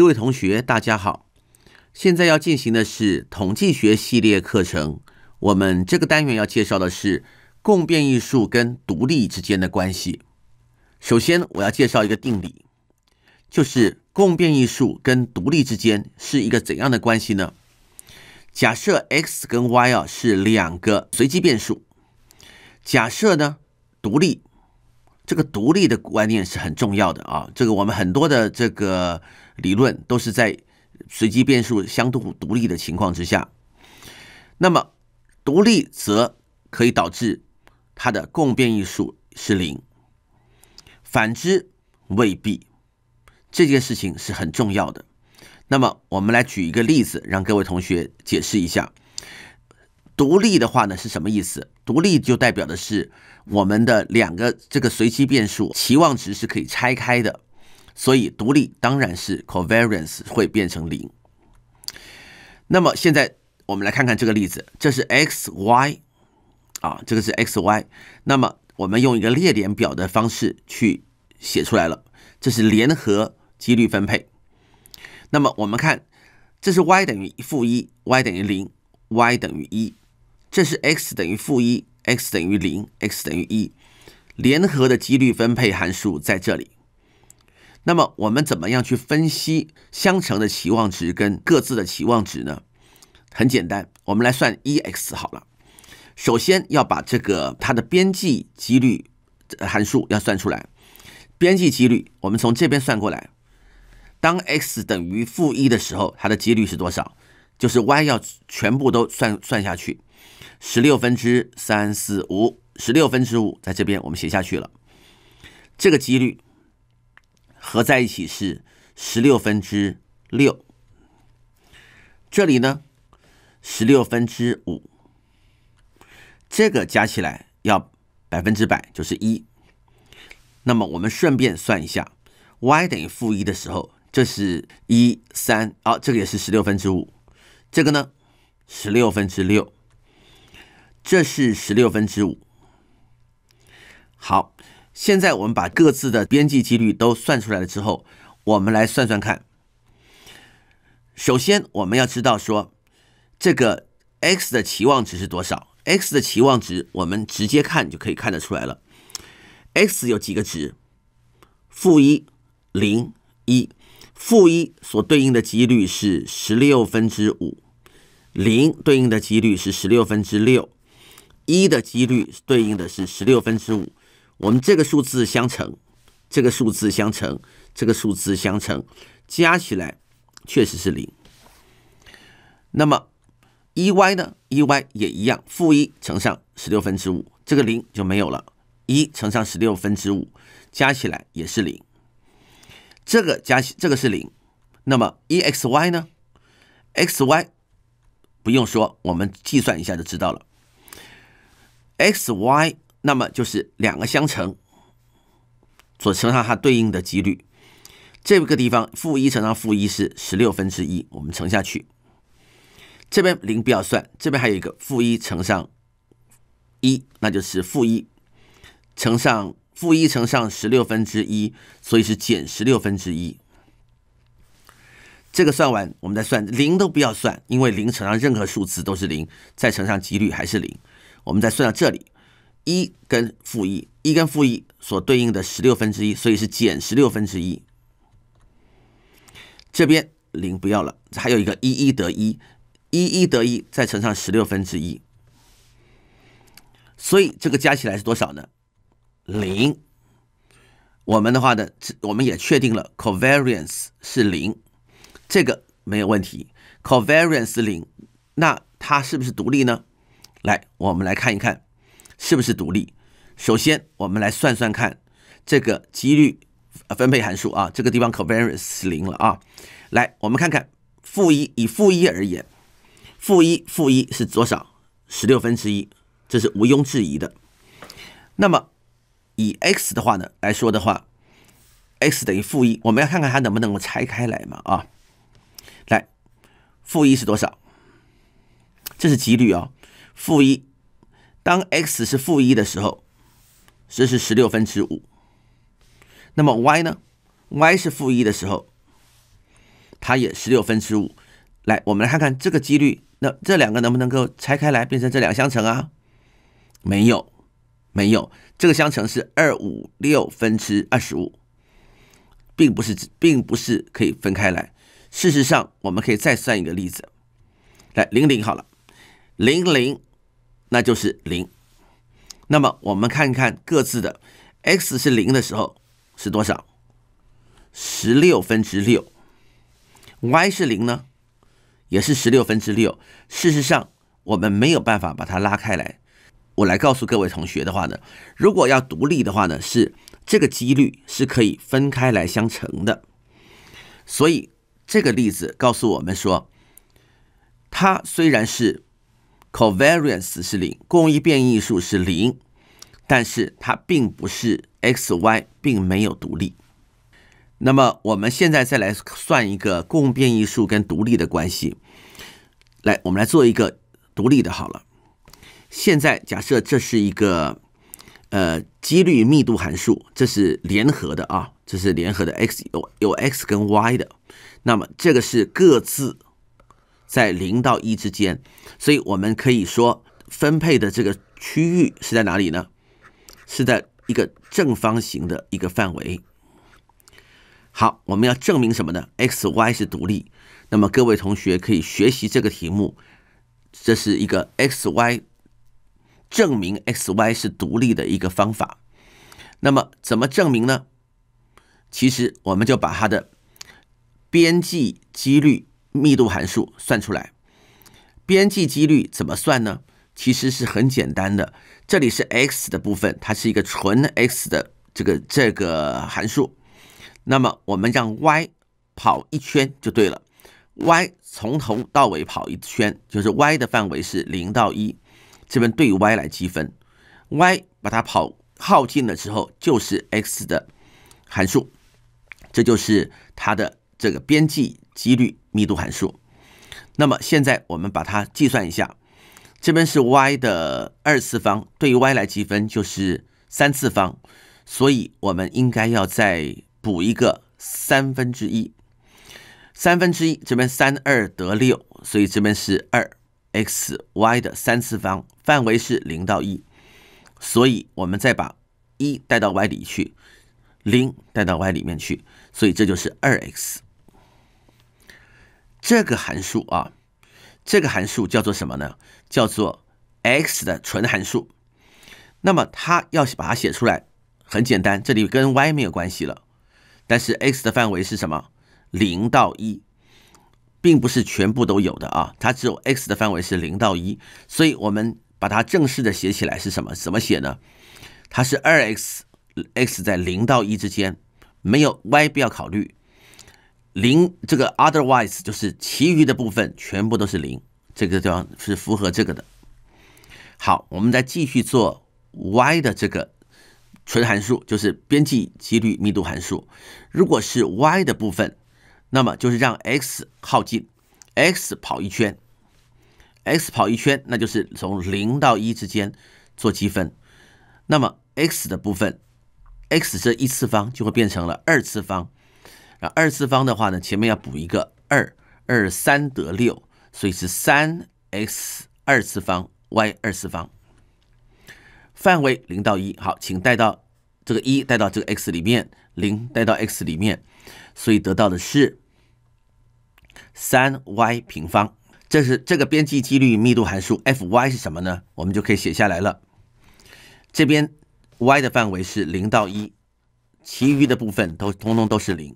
各位同学，大家好！现在要进行的是统计学系列课程。我们这个单元要介绍的是共变异数跟独立之间的关系。首先，我要介绍一个定理，就是共变异数跟独立之间是一个怎样的关系呢？假设 X 跟 Y 啊是两个随机变数，假设呢独立。这个独立的观念是很重要的啊！这个我们很多的这个理论都是在随机变数相互独立的情况之下，那么独立则可以导致它的共变异数是零，反之未必。这件事情是很重要的。那么我们来举一个例子，让各位同学解释一下。独立的话呢是什么意思？独立就代表的是我们的两个这个随机变数期望值是可以拆开的，所以独立当然是 covariance 会变成零。那么现在我们来看看这个例子，这是 X Y，啊，这个是 X Y。那么我们用一个列点表的方式去写出来了，这是联合几率分配。那么我们看，这是 Y 等于负一，Y 等于零，Y 等于一。这是 x 等于负一，x 等于零，x 等于一，联合的几率分配函数在这里。那么我们怎么样去分析相乘的期望值跟各自的期望值呢？很简单，我们来算 E(X) 好了。首先要把这个它的边际几率函数要算出来。边际几率我们从这边算过来。当 x 等于负一的时候，它的几率是多少？就是 y 要全部都算算下去。十六分之三四五，十六分之五，在这边我们写下去了。这个几率合在一起是十六分之六。这里呢，十六分之五，这个加起来要百分之百就是一。那么我们顺便算一下，y 等于负一的时候，这是一三啊，这个也是十六分之五，这个呢，十六分之六。这是十六分之五。好，现在我们把各自的边际几率都算出来了之后，我们来算算看。首先，我们要知道说这个 X 的期望值是多少？X 的期望值我们直接看就可以看得出来了。X 有几个值？负一、零、一。负一所对应的几率是十六分之五，零对应的几率是十六分之六。一的几率对应的是十六分之五，我们这个数字相乘，这个数字相乘，这个数字相乘，加起来确实是零。那么 e y 呢？e y 也一样，负一乘上十六分之五，这个零就没有了。一乘上十六分之五，加起来也是零。这个加起这个是零。那么 e x y 呢？x y 不用说，我们计算一下就知道了。x y，那么就是两个相乘，所乘上它对应的几率。这个地方负一乘上负一是十六分之一，我们乘下去。这边零不要算，这边还有一个负一乘上一，那就是负一乘上负一乘上十六分之一，所以是减十六分之一。这个算完，我们再算零都不要算，因为零乘上任何数字都是零，再乘上几率还是零。我们再算到这里，一跟负一，一跟负一所对应的十六分之一，所以是减十六分之一。这边零不要了，还有一个一一得一，一一得一，再乘上十六分之一，所以这个加起来是多少呢？零。我们的话呢，我们也确定了 covariance 是零，这个没有问题，covariance 零，那它是不是独立呢？来，我们来看一看是不是独立。首先，我们来算算看这个几率分配函数啊，这个地方 covariance 是零了啊。来，我们看看负一以负一而言，负一负一是多少？十六分之一，这是毋庸置疑的。那么以 x 的话呢来说的话，x 等于负一，我们要看看它能不能够拆开来嘛啊。来，负一是多少？这是几率啊。负一，当 x 是负一的时候，这是十六分之五。那么 y 呢？y 是负一的时候，它也十六分之五。来，我们来看看这个几率，那这两个能不能够拆开来变成这两相乘啊？没有，没有，这个相乘是二五六分之二十五，并不是，并不是可以分开来。事实上，我们可以再算一个例子，来零零好了，零零。那就是零。那么我们看看各自的，x 是零的时候是多少？十六分之六。y 是零呢，也是十六分之六。事实上，我们没有办法把它拉开来。我来告诉各位同学的话呢，如果要独立的话呢，是这个几率是可以分开来相乘的。所以这个例子告诉我们说，它虽然是。covariance 是零，共异变异数是零，但是它并不是 x y 并没有独立。那么我们现在再来算一个共变异数跟独立的关系。来，我们来做一个独立的好了。现在假设这是一个呃几率密度函数，这是联合的啊，这是联合的 x 有有 x 跟 y 的，那么这个是各自。在零到一之间，所以我们可以说分配的这个区域是在哪里呢？是在一个正方形的一个范围。好，我们要证明什么呢？X、Y 是独立。那么各位同学可以学习这个题目，这是一个 X、Y 证明 X、Y 是独立的一个方法。那么怎么证明呢？其实我们就把它的边际几率。密度函数算出来，边际几率怎么算呢？其实是很简单的，这里是 x 的部分，它是一个纯 x 的这个这个函数。那么我们让 y 跑一圈就对了，y 从头到尾跑一圈，就是 y 的范围是零到一，这边对 y 来积分，y 把它跑耗尽了之后，就是 x 的函数，这就是它的。这个边际几率密度函数，那么现在我们把它计算一下，这边是 y 的二次方，对于 y 来积分就是三次方，所以我们应该要再补一个三分之一，三分之一，这边三二得六，所以这边是二 x y 的三次方，范围是零到一，所以我们再把一带到 y 里去，零带到 y 里面去，所以这就是二 x。这个函数啊，这个函数叫做什么呢？叫做 x 的纯函数。那么它要把它写出来，很简单，这里跟 y 没有关系了。但是 x 的范围是什么？零到一，并不是全部都有的啊，它只有 x 的范围是零到一。所以我们把它正式的写起来是什么？怎么写呢？它是二 x，x 在零到一之间，没有 y 必要考虑。零，这个 otherwise 就是其余的部分全部都是零，这个地方是符合这个的。好，我们再继续做 y 的这个纯函数，就是边际几率密度函数。如果是 y 的部分，那么就是让 x 耗尽，x 跑一圈，x 跑一圈，那就是从零到一之间做积分。那么 x 的部分，x 这一次方就会变成了二次方。然后二次方的话呢，前面要补一个二二三得六，所以是三 x 二次方 y 二次方，范围零到一。好，请带到这个一，带到这个 x 里面，零带到 x 里面，所以得到的是三 y 平方。这是这个边际几率密度函数 f(y) 是什么呢？我们就可以写下来了。这边 y 的范围是零到一，其余的部分都通通都是零。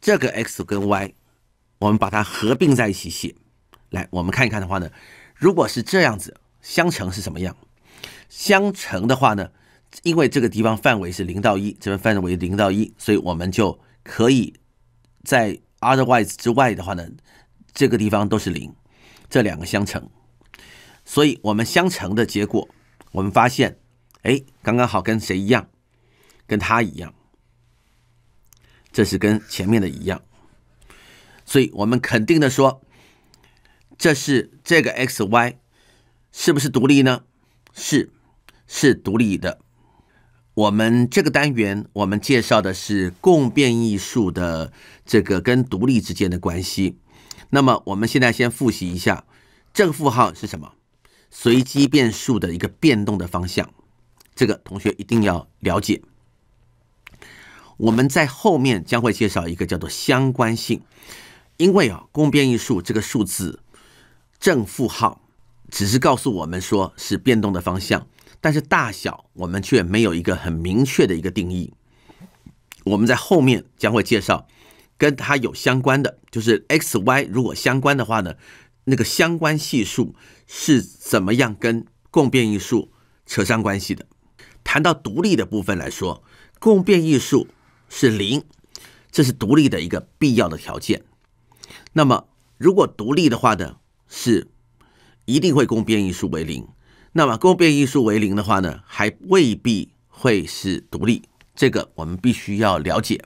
这个 x 跟 y，我们把它合并在一起写。来，我们看一看的话呢，如果是这样子相乘是什么样？相乘的话呢，因为这个地方范围是零到一，这边范围零到一，所以我们就可以在 otherwise 之外的话呢，这个地方都是零，这两个相乘。所以我们相乘的结果，我们发现，哎，刚刚好跟谁一样？跟他一样。这是跟前面的一样，所以我们肯定的说，这是这个 X、Y 是不是独立呢？是，是独立的。我们这个单元我们介绍的是共变异数的这个跟独立之间的关系。那么我们现在先复习一下正负号是什么？随机变数的一个变动的方向，这个同学一定要了解。我们在后面将会介绍一个叫做相关性，因为啊，共变异数这个数字正负号只是告诉我们说是变动的方向，但是大小我们却没有一个很明确的一个定义。我们在后面将会介绍跟它有相关的，就是 X、Y 如果相关的话呢，那个相关系数是怎么样跟共变异数扯上关系的。谈到独立的部分来说，共变异数。是零，这是独立的一个必要的条件。那么，如果独立的话呢，是一定会公变因数为零。那么，公变因数为零的话呢，还未必会是独立。这个我们必须要了解。